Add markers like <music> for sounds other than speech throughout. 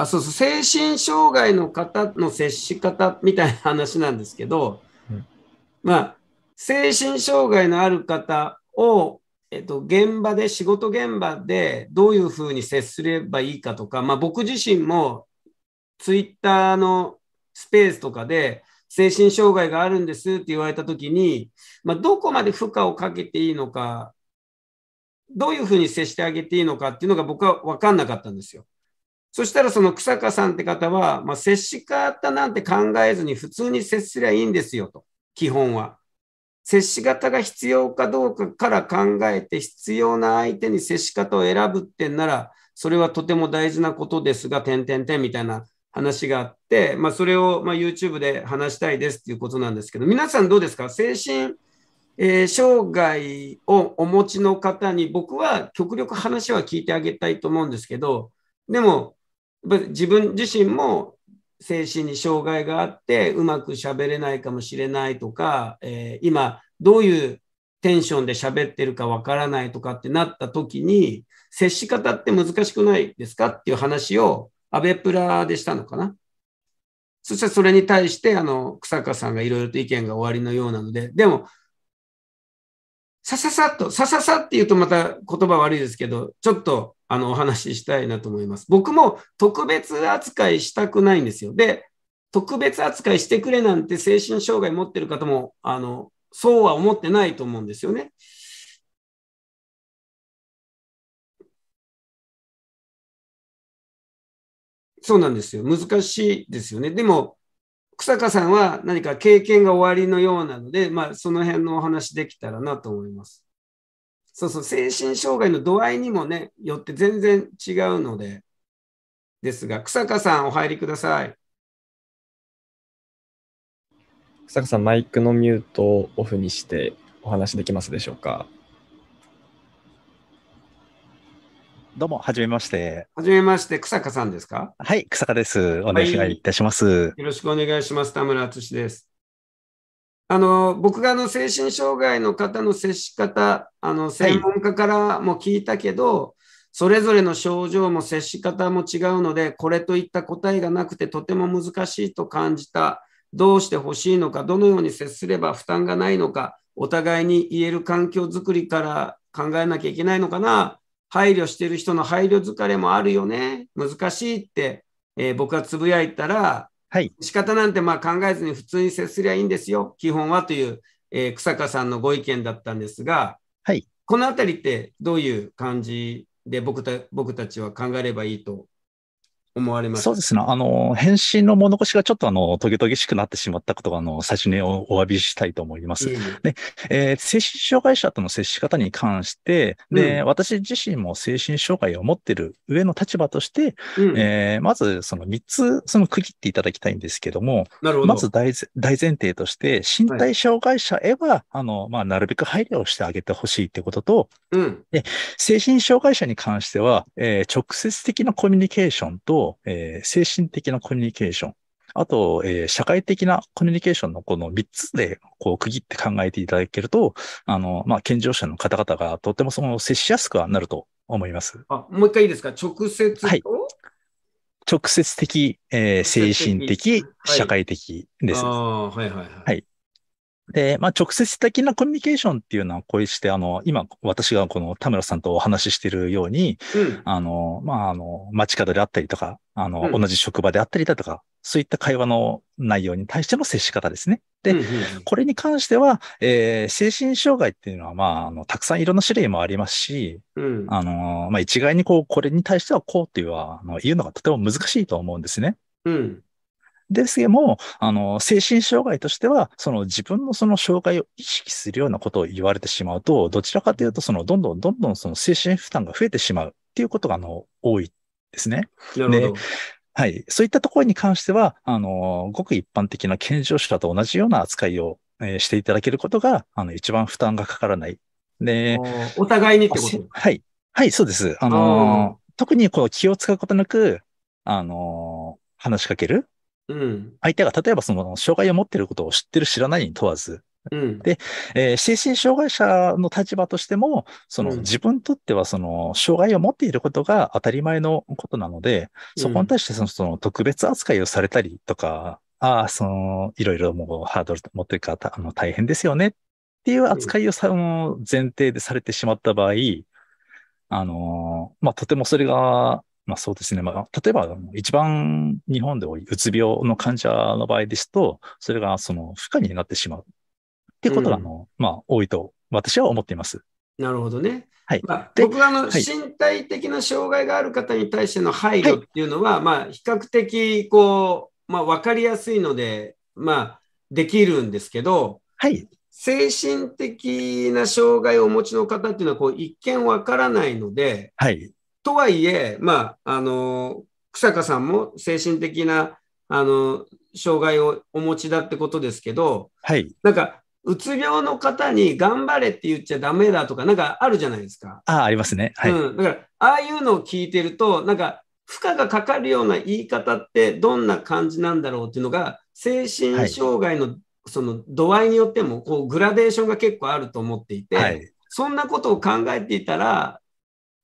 あ、そうそう、精神障害の方の接し方みたいな話なんですけど、うん、まあ、精神障害のある方を、えっと、現場で、仕事現場でどういうふうに接すればいいかとか、まあ、僕自身もツイッターのスペースとかで、精神障害があるんですって言われたときに、まあ、どこまで負荷をかけていいのか、どういうふうに接してあげていいのかっていうのが僕は分かんなかったんですよ。そしたらその草加さんって方は、まあ、接し方なんて考えずに普通に接すりゃいいんですよと、基本は。接し方が必要かどうかから考えて必要な相手に接し方を選ぶってんなら、それはとても大事なことですが、点点点みたいな話があって、まあ、それをま YouTube で話したいですっていうことなんですけど、皆さんどうですか精神、えー、障害をお持ちの方に僕は極力話は聞いてあげたいと思うんですけど、でもっぱ自分自身も精神に障害があってうまく喋れないかもしれないとか、えー、今どういうテンションで喋ってるかわからないとかってなった時に接し方って難しくないですかっていう話をアベプラでしたのかな。そしてそれに対してあの草加さんがいろいろと意見が終わりのようなのででもさささっとさささって言うとまた言葉悪いですけどちょっとあのお話ししたいなと思います。僕も特別扱いしたくないんですよ。で、特別扱いしてくれなんて精神障害持ってる方も、あの、そうは思ってないと思うんですよね。そうなんですよ。難しいですよね。でも、日下さんは何か経験が終わりのようなので、まあ、その辺のお話できたらなと思います。そうそう、精神障害の度合いにもね、よって全然違うので、ですが、草加さん、お入りください。草加さん、マイクのミュートをオフにしてお話できますでしょうか。どうも、はじめまして。はじめまして、草加さんですかはい、草加です。お願いいたします、はい、よろしくお願いします。田村淳です。あの僕があの精神障害の方の接し方あの専門家からも聞いたけど、はい、それぞれの症状も接し方も違うのでこれといった答えがなくてとても難しいと感じたどうしてほしいのかどのように接すれば負担がないのかお互いに言える環境づくりから考えなきゃいけないのかな配慮してる人の配慮疲れもあるよね難しいって、えー、僕はつぶやいたらはい、仕方なんてまあ考えずに普通に接すりゃいいんですよ、基本はという、えー、草加さんのご意見だったんですが、はい、このあたりってどういう感じで僕た僕たちは考えればいいと思われますそうですね。あの、返信の物腰がちょっとあの、トゲトゲしくなってしまったことが、あの、最初におお詫びしたいと思います。うん、で、えー、精神障害者との接し方に関して、で、うん、私自身も精神障害を持ってる上の立場として、うん、えー、まずその3つ、その区切っていただきたいんですけども、なるほどまず大前提として、身体障害者へは、はい、あの、まあ、なるべく配慮をしてあげてほしいってことと、うん、で、精神障害者に関しては、えー、直接的なコミュニケーションと、えー、精神的なコミュニケーション、あと、えー、社会的なコミュニケーションのこの3つでこう区切って考えていただけると、あの、まあ、健常者の方々がとてもその接しやすくはなると思います。あ、もう一回いいですか直接と、はい、直接的、えー、精神的、はい、社会的です。ああ、はいはいはい。はいで、まあ、直接的なコミュニケーションっていうのは、こうして、あの、今、私がこの田村さんとお話ししているように、うん、あの、まあ、あの、街角であったりとか、あの、うん、同じ職場であったりだとか、そういった会話の内容に対しての接し方ですね。で、うんうん、これに関しては、えー、精神障害っていうのは、まあ、あの、たくさんいろんな種類もありますし、うん、あの、まあ、一概にこう、これに対してはこうっていうのは、あの、言うのがとても難しいと思うんですね。うん。ですけども、あの、精神障害としては、その自分のその障害を意識するようなことを言われてしまうと、どちらかというと、その、どんどんどんどんその精神負担が増えてしまうっていうことが、あの、多いですね。ど。はい。そういったところに関しては、あの、ごく一般的な健常者と同じような扱いを、えー、していただけることが、あの、一番負担がかからない。で、お互いにってことはい。はい、そうです。あの、特にこう気を使うことなく、あの、話しかける相手が例えばその障害を持っていることを知ってる知らないに問わず、うん、で、えー、精神障害者の立場としても、その、自分にとってはその障害を持っていることが当たり前のことなので、そこに対してそのその特別扱いをされたりとか、ああ、その、いろいろもうハードル持ってるからあの大変ですよねっていう扱いをその前提でされてしまった場合、あのー、まあ、とてもそれがまあ、そうですね。まあ、例えば、一番日本で多い、うつ病の患者の場合ですと、それがその不可になってしまうってことが、あの、うん、まあ、多いと私は思っています。なるほどね。はい。まあ、僕はあの、身体的な障害がある方に対しての配慮っていうのは、はい、まあ、比較的、こう、まあ、わかりやすいので、まあ、できるんですけど、はい。精神的な障害をお持ちの方っていうのは、こう、一見わからないので、はい。とはいえ、まあ、あの、日下さんも精神的な、あの、障害をお持ちだってことですけど、はい。なんか、うつ病の方に頑張れって言っちゃだめだとか、なんかあるじゃないですか。ああ、ありますね。はい。うん、だから、ああいうのを聞いてると、なんか、負荷がかかるような言い方ってどんな感じなんだろうっていうのが、精神障害のその度合いによっても、こう、グラデーションが結構あると思っていて、はい、そんなことを考えていたら、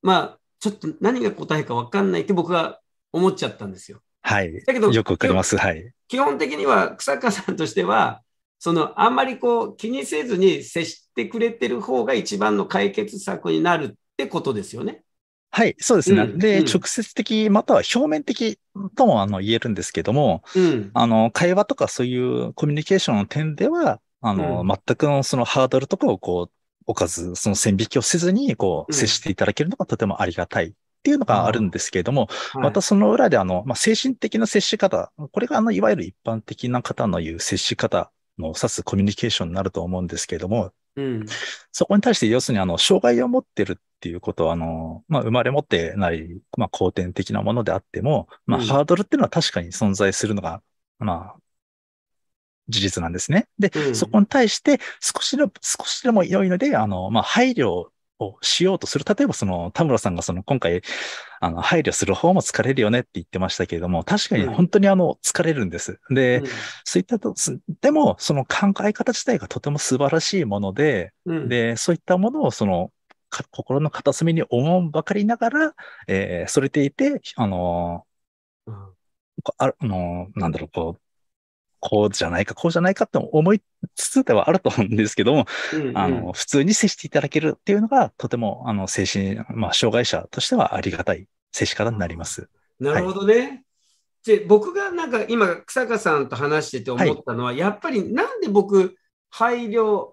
まあ、ちょっと何が答えか分かんないって僕は思っちゃったんですよ。はい。だけど、よくわかります。はい。基本的には草加さんとしては、そのあんまりこう気にせずに接してくれてる方が一番の解決策になるってことですよね。はい、そうですね。うん、で、うん、直接的、または表面的ともあの言えるんですけども、うん、あの、会話とかそういうコミュニケーションの点では、あの、全くのそのハードルとかをこう、おかず、その線引きをせずに、こう、接していただけるのがとてもありがたい。っていうのがあるんですけれども、うんはい、またその裏であの、まあ、精神的な接し方、これがあの、いわゆる一般的な方の言う接し方の指すコミュニケーションになると思うんですけれども、うん、そこに対して要するにあの、障害を持ってるっていうことは、あの、まあ、生まれ持ってない、まあ、後天的なものであっても、まあ、ハードルっていうのは確かに存在するのが、まあ、事実なんですね。で、うん、そこに対して少しも、少しでも良いので、あの、まあ、配慮をしようとする。例えばその田村さんがその今回、あの、配慮する方も疲れるよねって言ってましたけれども、確かに本当にあの、疲れるんです。うん、で、そういったと、でもその考え方自体がとても素晴らしいもので、うん、で、そういったものをその、心の片隅に思うばかりながら、えー、それでいて、あのー、あのー、なんだろう、こう、こうじゃないか、こうじゃないかって思いつつではあると思うんですけども、うんうん、あの、普通に接していただけるっていうのが、とても、あの、精神、まあ、障害者としてはありがたい接し方になります。なるほどね。はい、で、僕がなんか今、草加さんと話してて思ったのは、はい、やっぱりなんで僕、配慮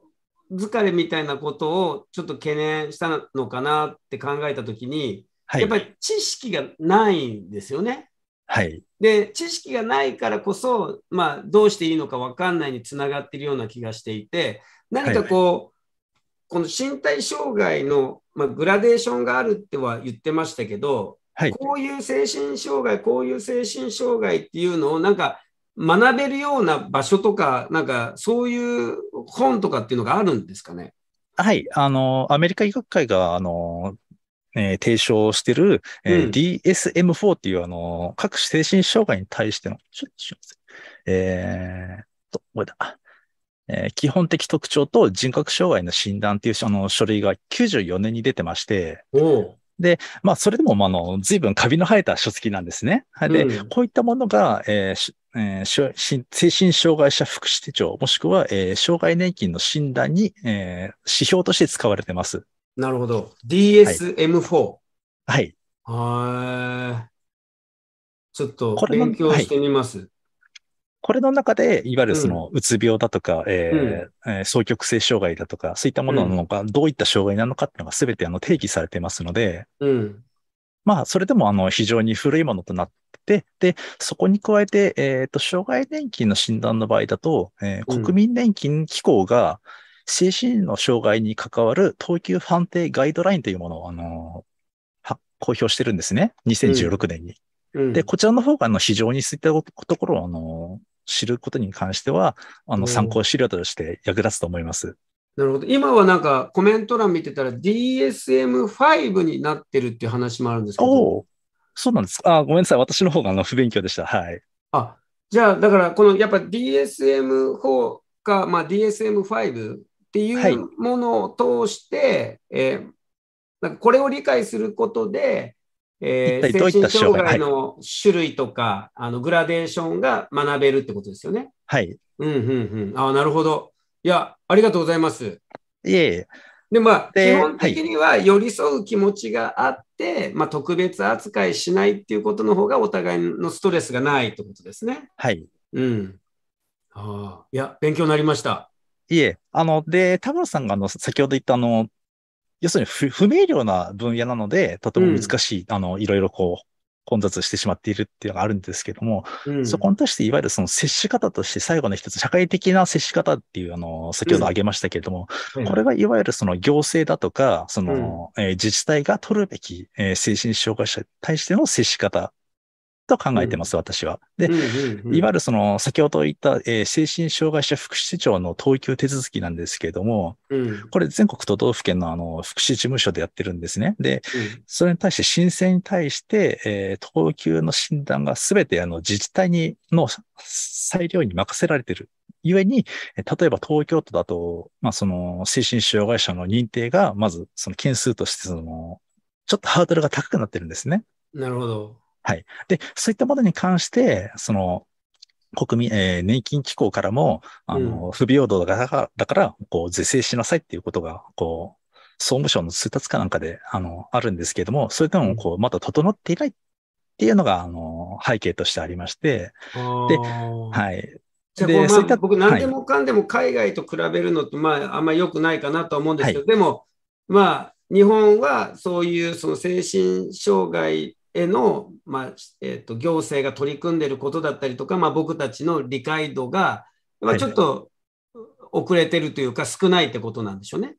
疲れみたいなことをちょっと懸念したのかなって考えたときに、はい、やっぱり知識がないんですよね。はい、で知識がないからこそ、まあ、どうしていいのか分かんないにつながっているような気がしていて何かこう、はいこの身体障害の、まあ、グラデーションがあるっては言ってましたけど、はい、こういう精神障害こういう精神障害っていうのをなんか学べるような場所とかなんかそういう本とかっていうのがあるんですかねはい、あの、アメリカ医学会が、あの、えー、提唱してる、えー、うん、DSM4 っていうあの、各種精神障害に対しての、ちょっとすいません。えー、と、これだ。えー、基本的特徴と人格障害の診断っていうあの書類が94年に出てまして、で、まあ、それでも、まあ、あの、随分カビの生えた書籍なんですね。で、うん、こういったものが、えーえー、精神障害者福祉手帳、もしくは、えー、障害年金の診断に、えー、指標として使われてます。なるほど。DSM4。はい。はい。ちょっと勉強してみます。これの中で、いわゆるその、うつ病だとか、うん、えー、双極性障害だとか、そういったものなのか、うん、どういった障害なのかっていうのが全てあの定義されてますので、うん、まあ、それでもあの非常に古いものとなって、で、そこに加えて、えっ、ー、と、障害年金の診断の場合だと、えー、国民年金機構が、精神の障害に関わる等級判定ガイドラインというものを、あの、公表してるんですね。2016年に。うんうん、で、こちらの方が、あの、非常にそういったところを、あの、知ることに関しては、あの、参考資料として役立つと思います。なるほど。今はなんかコメント欄見てたら DSM5 になってるっていう話もあるんですけど。そうなんです。あ、ごめんなさい。私の方があの不勉強でした。はい。あ、じゃあ、だからこのやっぱ DSM4 か、まあ、DSM5 っていうものを通して、はい、えー、なんかこれを理解することで、えー、精神障害の種類とか、はい、あのグラデーションが学べるってことですよね。はい。うんうんうん。ああ、なるほど。いや、ありがとうございます。いえいえ。で、まあ、基本的には寄り添う気持ちがあって、はい、まあ、特別扱いしないっていうことの方がお互いのストレスがないってことですね。はい。うん。ああ、いや、勉強になりました。いえ、あの、で、田村さんがあの、先ほど言ったあの、要するに不不明瞭な分野なので、とても難しい、うん、あの、いろいろこう、混雑してしまっているっていうのがあるんですけども、うん、そこに対していわゆるその接し方として最後の一つ、社会的な接し方っていう、あの、先ほど挙げましたけれども、うん、これはいわゆるその行政だとか、その、うん、えー、自治体が取るべき、えー、精神障害者に対しての接し方と考えてます、私は。で、いわゆるその、先ほど言った、えー、精神障害者福祉庁の等級手続きなんですけれども、これ全国都道府県のあの、福祉事務所でやってるんですね。で、それに対して申請に対して、えー、等級の診断が全てあの、自治体に、の裁量に任せられてるゆえに、例えば東京都だと、まあ、その精神障害者の認定が、まずその件数として、その、ちょっとハードルが高くなってるんですね。なるほど。はい。で、そういったものに関して、その、国民、えー、年金機構からも、あの、不平等だから、だから、こう、是正しなさいっていうことが、こう、総務省の通達かなんかで、あの、あるんですけれども、それでも、こう、まだ整っていないっていうのが、あの、背景としてありまして、で、はい。じゃあそういった僕、何でもかんでも海外と比べるのって、まあ、あんまり良くないかなと思うんですけど、はい、でも、まあ、日本はそういうその精神障害の、まあ、えっと、行政が取り組んでいることだったりとか、まあ、僕たちの理解度が、まあ、ちょっと遅れてるというか、少ないってことなんでしょうね。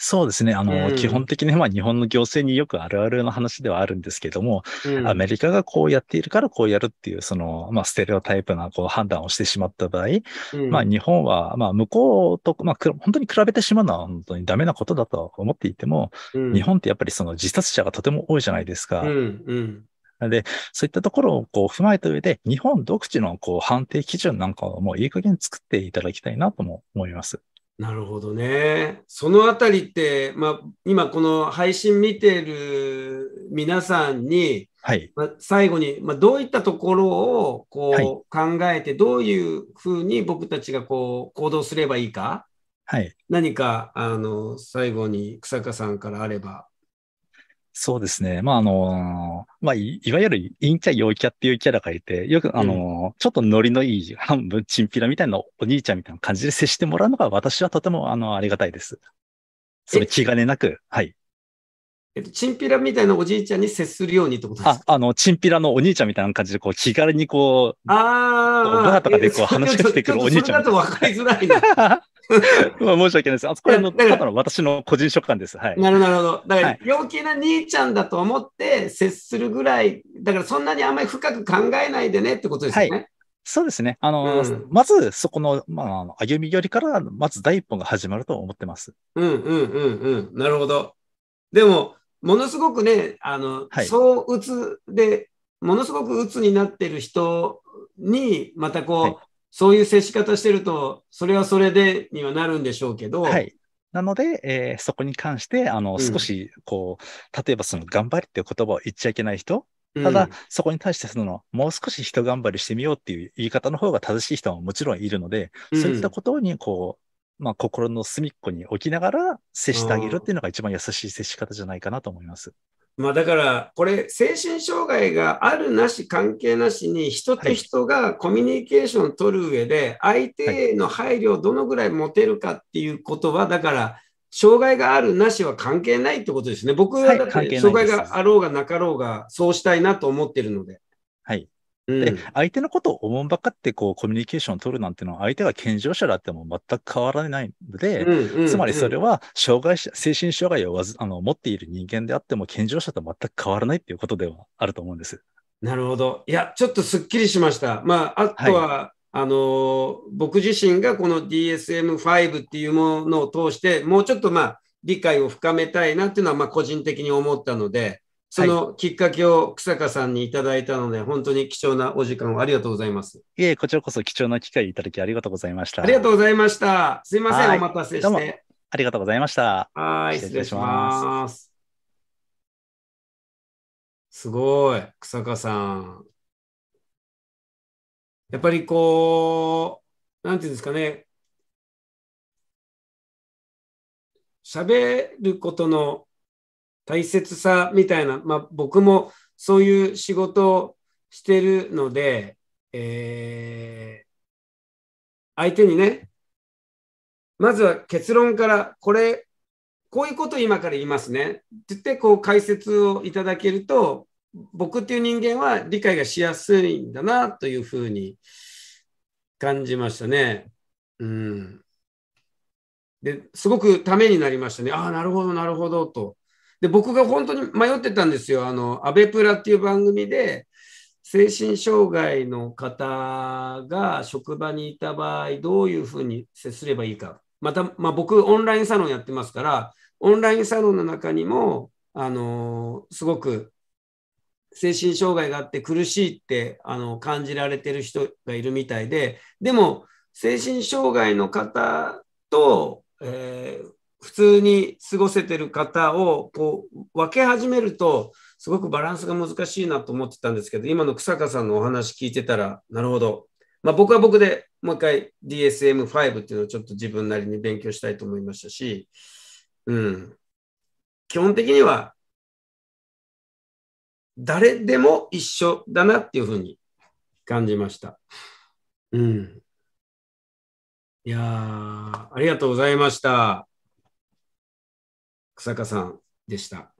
そうですね。あの、うん、基本的にまあ日本の行政によくあるあるの話ではあるんですけども、うん、アメリカがこうやっているからこうやるっていう、その、まあ、ステレオタイプなこう判断をしてしまった場合、うん、まあ、日本は、まあ、向こうと、まあ、本当に比べてしまうのは本当にダメなことだと思っていても、日本ってやっぱりその自殺者がとても多いじゃないですか。で、そういったところをこう踏まえた上で、日本独自のこう判定基準なんかをもういい加減作っていただきたいなとも思います。なるほどね。そのあたりって、まあ、今この配信見てる皆さんに、はいまあ、最後に、まあ、どういったところをこう、考えて、どういうふうに僕たちがこう行動すればいいか、はい、何かあの最後に草加さんからあれば。そうですね。まあ、あのーまあい、いわゆる陰キャ陽キャっていうキャラがいて、よく、あの、うん、ちょっとノリのいい半分チンピラみたいなお兄ちゃんみたいな感じで接してもらうのが私はとても、あの、ありがたいです。それ気兼ねなく、はい。えっと、チンピラみたいなおじいちゃんに接するようにってことですかあ、あの、チンピラのお兄ちゃんみたいな感じで、こう、気軽にこう、ああ、バーとかでこう話しかけてくるお兄ちゃん。ちょっと分かりづらいな。<laughs> <laughs> まあ申し訳ないです。あこれのただの私の個人所感です。はい、なるほど。だから、陽気な兄ちゃんだと思って接するぐらい、だからそんなにあんまり深く考えないでねってことですよね。はいそうですね。あの、うん、まずそこの、まあ、歩み寄りから、まず第一歩が始まると思ってます。うんうんうんうん。なるほど。でも、ものすごくね、あの、はい、そううつで、ものすごくうつになってる人に、またこう、はい、そういう接し方してると、それはそれでにはなるんでしょうけど、はい、なので、えー、そこに関して、あの、少し、こう、例えばその、頑張りっていう言葉を言っちゃいけない人、ただ、うん、そこに対してその、もう少し人頑張りしてみようっていう言い方の方が正しい人ももちろんいるので、そういったことに、こう、まあ、心の隅っこに置きながら接してあげるっていうのが一番優しい接し方じゃないかなと思います。まあ、だから、これ、精神障害があるなし関係なしに、人と人がコミュニケーションを取る上で、相手への配慮をどのぐらい持てるかっていうことは、だから、障害があるなしは関係ないってことですね。僕は障害があろうがなかろうが、そうしたいなと思ってるので。はい。で、相手のことをおもんばかってこうコミュニケーションを取るなんてのは相手が健常者だっても全く変わらないので、つまりそれは障害者、精神障害をわずあの持っている人間であっても健常者と全く変わらないっていうことではあると思うんです。なるほど。いや、ちょっとすっきりしました。まあ、あとは、はい、あの僕自身がこの DSM-5 っていうものを通してもうちょっとまあ理解を深めたいなっていうのはまあ個人的に思ったので、そのきっかけを日下さんにいただいたので、はい、本当に貴重なお時間をありがとうございます。いえ、こちらこそ貴重な機会いただきありがとうございました。ありがとうございました。すいません、お待たせして。ありがとうございました。はい、失礼します。すごい、日下さん。やっぱりこう、なんていうんですかね、喋ることの大切さみたいな、まあ、僕もそういう仕事をしてるので、えー、相手にね、まずは結論から、これ、こういうことを今から言いますね。って言って、こう解説をいただけると、僕っていう人間は理解がしやすいんだなというふうに感じましたね。うん。で、すごくためになりましたね。ああ、なるほど、なるほどと。で、僕が本当に迷ってたんですよ。あの、アベプラっていう番組で、精神障害の方が職場にいた場合、どういうふうに接すればいいか。また、まあ、僕、オンラインサロンやってますから、オンラインサロンの中にも、あのすごく精神障害があって苦しいってあの感じられてる人がいるみたいで、でも、精神障害の方と、えー、普通に過ごせてる方をこう分け始めるとすごくバランスが難しいなと思ってたんですけど今の草加さんのお話聞いてたらなるほど、まあ、僕は僕でもう一回 DSM5 っていうのをちょっと自分なりに勉強したいと思いましたし、うん、基本的には誰でも一緒だなっていうふうに感じました。うん、いやありがとうございました。草加さんでした。